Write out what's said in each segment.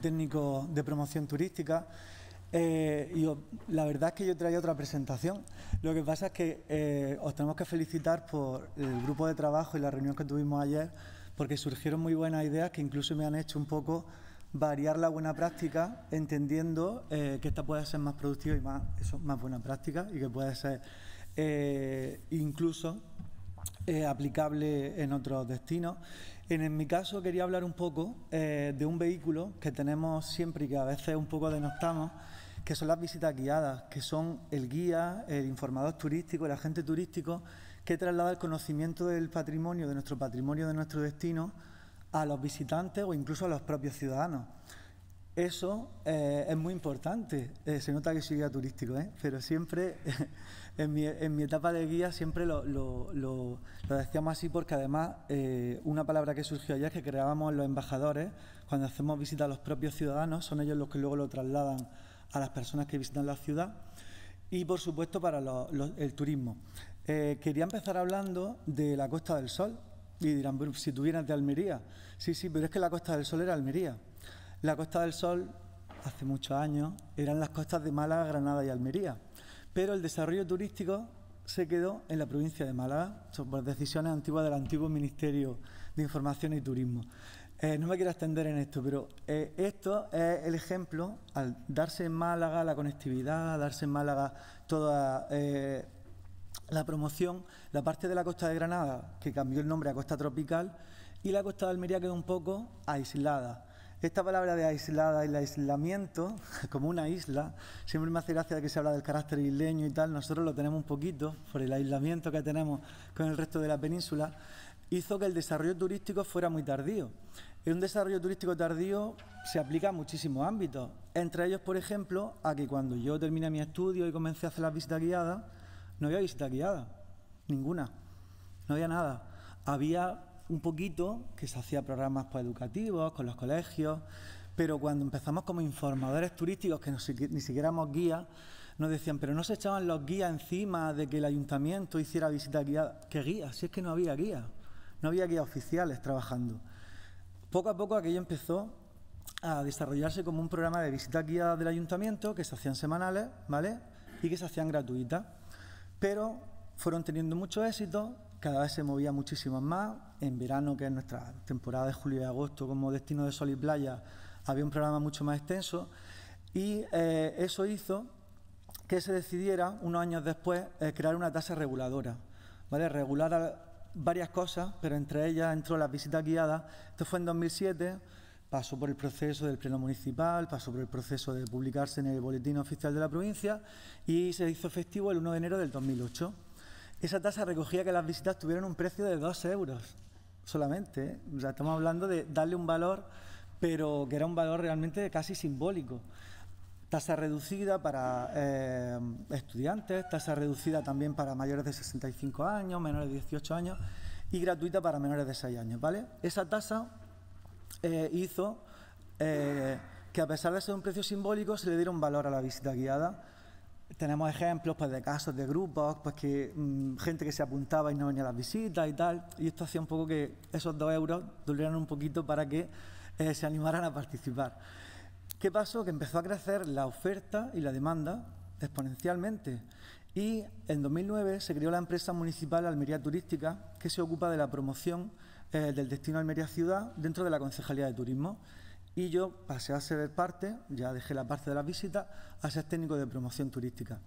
técnico de promoción turística. Eh, y la verdad es que yo traía otra presentación. Lo que pasa es que eh, os tenemos que felicitar por el grupo de trabajo y la reunión que tuvimos ayer, porque surgieron muy buenas ideas que incluso me han hecho un poco variar la buena práctica, entendiendo eh, que esta puede ser más productiva y más, eso, más buena práctica y que puede ser incluso aplicable en otros destinos. En, mi caso quería hablar un poco eh, de un vehículo que tenemos siempre y que a veces un poco denostamos, que son las visitas guiadas, que son el guía, el informador turístico, el agente turístico, que traslada el conocimiento del patrimonio, de nuestro patrimonio, de nuestro destino, a los visitantes o incluso a los propios ciudadanos. Eso eh, es muy importante. Eh, se nota que soy guía turístico, ¿eh? pero siempre, en, mi, etapa de guía, siempre lo, decíamos así porque además una palabra que surgió ayer es que creábamos los embajadores, cuando hacemos visita a los propios ciudadanos, son ellos los que luego lo trasladan a las personas que visitan la ciudad y, por supuesto, para el turismo. quería empezar hablando de la Costa del Sol y dirán, si tuvieras de Almería, sí, sí, pero es que la Costa del Sol era Almería. La Costa del Sol, hace muchos años, eran las costas de Málaga, Granada y Almería, pero el desarrollo turístico se quedó en la provincia de Málaga, por decisiones antiguas del antiguo Ministerio de Información y Turismo. Eh, no me quiero extender en esto, pero eh, esto es el ejemplo, al darse en Málaga la conectividad, darse en Málaga toda eh, la promoción, la parte de la costa de Granada, que cambió el nombre a costa tropical, y la costa de Almería quedó un poco aislada. Esta palabra de aislada, el aislamiento, como una isla, siempre me hace gracia que se habla del carácter isleño y tal, nosotros lo tenemos un poquito por el aislamiento que tenemos con el resto de la península, hizo que el desarrollo turístico fuera muy tardío. Y un desarrollo turístico tardío se aplica a muchísimos ámbitos, entre ellos, por ejemplo, a que cuando yo terminé mi estudio y comencé a hacer las visitas guiadas, no había visita guiada, ninguna, no había nada. Había un poquito, que se hacía programas pues, educativos con los colegios, pero cuando empezamos como informadores turísticos, que ni siquiera éramos guías, nos decían, pero no se echaban los guías encima de que el ayuntamiento hiciera visita guiada. ¿Qué guía? Si es que no había guías, no había guías oficiales trabajando. Poco a poco aquello empezó a desarrollarse como un programa de visita guiadas del ayuntamiento que se hacían semanales, ¿vale? Y que se hacían gratuitas. Pero fueron teniendo mucho éxito cada vez se movía muchísimo más. En verano, que es nuestra temporada de julio y agosto, como destino de sol y playa, había un programa mucho más extenso. Y eh, eso hizo que se decidiera, unos años después, eh, crear una tasa reguladora. ¿vale? Regular varias cosas, pero entre ellas entró la visita guiada. Esto fue en 2007, pasó por el proceso del Pleno Municipal, pasó por el proceso de publicarse en el Boletín Oficial de la Provincia y se hizo festivo el 1 de enero del 2008 esa tasa recogía que las visitas tuvieran un precio de 2 euros solamente. ¿eh? O sea, estamos hablando de darle un valor, pero que era un valor realmente casi simbólico. Tasa reducida para eh, estudiantes, tasa reducida también para mayores de 65 años, menores de 18 años y gratuita para menores de 6 años. ¿vale? Esa tasa eh, hizo que a pesar de ser un precio simbólico se le diera un valor a la visita guiada tenemos ejemplos pues, de casos de grupos, pues que mm, gente que se apuntaba y no venía a las visitas y tal, y esto hacía un poco que esos dos euros dolieran un poquito para que eh, se animaran a participar. ¿Qué pasó? Que empezó a crecer la oferta y la demanda exponencialmente. Y en 2009 se creó la empresa municipal Almería Turística, que se ocupa de la promoción eh, del destino Almería Ciudad dentro de la Concejalía de Turismo y yo pasé a ser parte, ya dejé la parte de la visita, a ser técnico de promoción turística.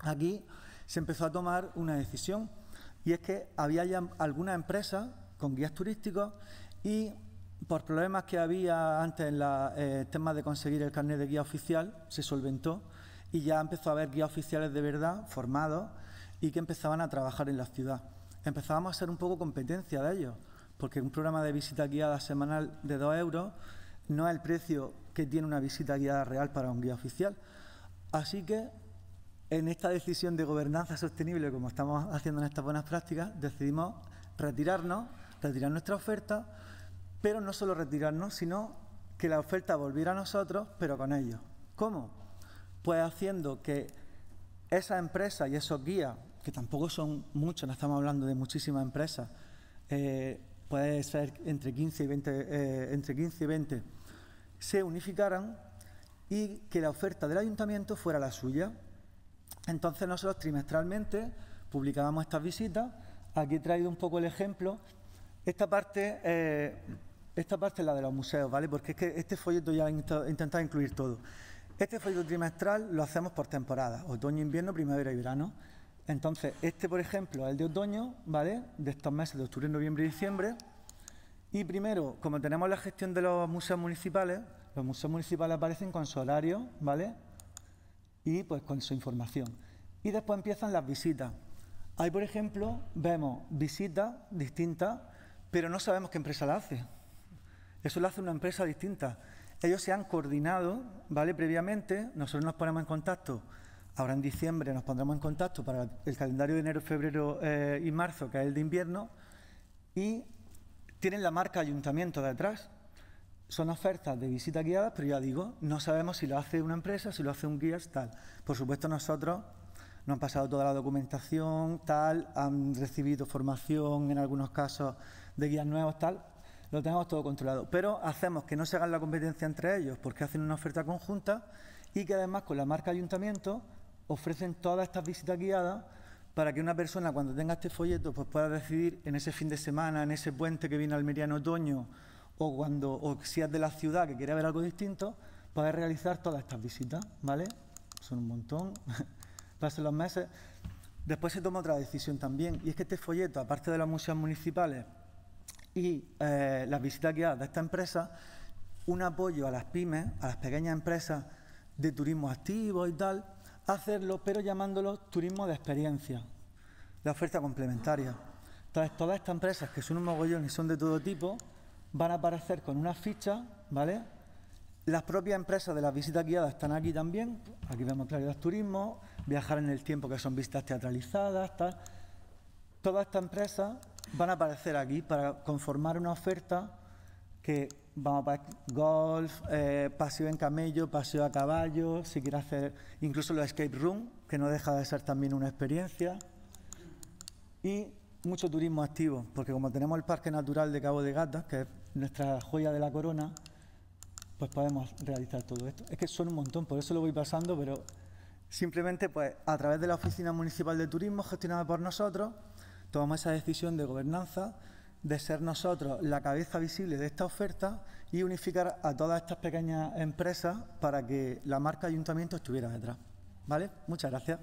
Aquí se empezó a tomar una decisión y es que había ya algunas empresas con guías turísticos y por problemas que había antes en el eh, tema de conseguir el carnet de guía oficial, se solventó y ya empezó a haber guías oficiales de verdad, formados, y que empezaban a trabajar en la ciudad. Empezábamos a ser un poco competencia de ellos, porque un programa de visita guiada semanal de 2 euros no es el precio que tiene una visita guiada real para un guía oficial. Así que en esta decisión de gobernanza sostenible, como estamos haciendo en estas buenas prácticas, decidimos retirarnos, retirar nuestra oferta, pero no solo retirarnos, sino que la oferta volviera a nosotros, pero con ellos. ¿Cómo? Pues haciendo que esas empresas y esos guías, que tampoco son muchos, no estamos hablando de muchísimas empresas, eh, puede ser entre 15 y 20, eh, entre 15 y 20 se unificaran y que la oferta del ayuntamiento fuera la suya. Entonces nosotros trimestralmente publicábamos estas visitas. Aquí he traído un poco el ejemplo. Esta parte, eh, esta parte es la de los museos, ¿vale? Porque es que este folleto ya he intentado incluir todo. Este folleto trimestral lo hacemos por temporada, otoño, invierno, primavera y verano. Entonces, este, por ejemplo, es el de otoño, ¿vale? De estos meses de octubre, noviembre y diciembre. Y primero, como tenemos la gestión de los museos municipales, los museos municipales aparecen con su horario, ¿vale? Y pues con su información. Y después empiezan las visitas. Ahí, por ejemplo, vemos visitas distintas, pero no sabemos qué empresa la hace. Eso lo hace una empresa distinta. Ellos se han coordinado, ¿vale? Previamente, nosotros nos ponemos en contacto. Ahora en diciembre nos pondremos en contacto para el calendario de enero, febrero eh, y marzo, que es el de invierno. Y tienen la marca ayuntamiento de detrás. Son ofertas de visita guiadas, pero ya digo, no sabemos si lo hace una empresa, si lo hace un guía, tal. Por supuesto, nosotros nos han pasado toda la documentación, tal, han recibido formación en algunos casos de guías nuevos, tal. Lo tenemos todo controlado. Pero hacemos que no se hagan la competencia entre ellos porque hacen una oferta conjunta y que además con la marca ayuntamiento ofrecen todas estas visitas guiadas para que una persona cuando tenga este folleto pues pueda decidir en ese fin de semana, en ese puente que viene al meriano otoño, o cuando o si es de la ciudad que quiere ver algo distinto, poder realizar todas estas visitas, ¿vale? Son un montón, pasan los meses. Después se toma otra decisión también, y es que este folleto, aparte de las museas municipales y eh, las visitas guiadas de esta empresa, un apoyo a las pymes, a las pequeñas empresas de turismo activo y tal, hacerlo, pero llamándolo turismo de experiencia, de oferta complementaria. Entonces, todas estas empresas, que son un mogollón y son de todo tipo, van a aparecer con una ficha, ¿vale? Las propias empresas de las visitas guiadas están aquí también. Aquí vemos Claridad Turismo, Viajar en el Tiempo, que son vistas teatralizadas, tal. Todas estas empresas van a aparecer aquí para conformar una oferta que vamos para golf, eh, paseo en camello, paseo a caballo, si quieres hacer incluso los escape room, que no deja de ser también una experiencia. Y mucho turismo activo, porque como tenemos el Parque Natural de Cabo de Gatas, que es nuestra joya de la corona, pues podemos realizar todo esto. Es que son un montón, por eso lo voy pasando, pero simplemente pues a través de la Oficina Municipal de Turismo gestionada por nosotros, tomamos esa decisión de gobernanza de ser nosotros la cabeza visible de esta oferta y unificar a todas estas pequeñas empresas para que la marca ayuntamiento estuviera detrás. ¿Vale? Muchas gracias.